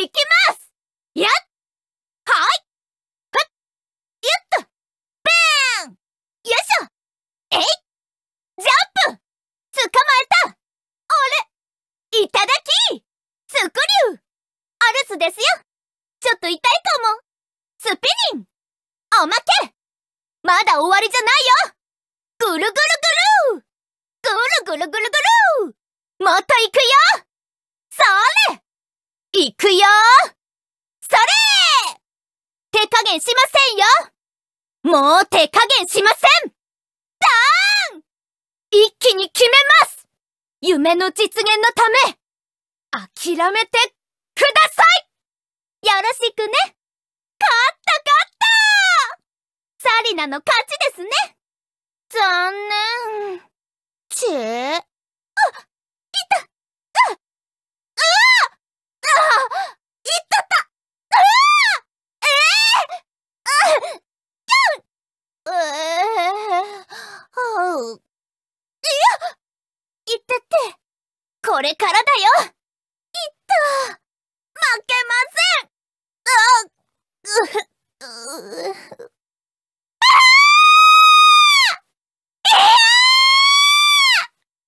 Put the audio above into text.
いきますやっはいはっやっとベーンよいしょえいジャンプ捕まえたあれいただきスクリューアルスですよちょっと痛いかもスピニンおまけまだ終わりじゃないよぐるぐるぐるぐるぐるぐるぐるまた行くよそれ行くよそれ手加減しませんよもう手加減しませんダーン一気に決めます夢の実現のため諦めてくださいよろしくね勝った勝ったサリナの勝ちですね残念これからだよいっと負けません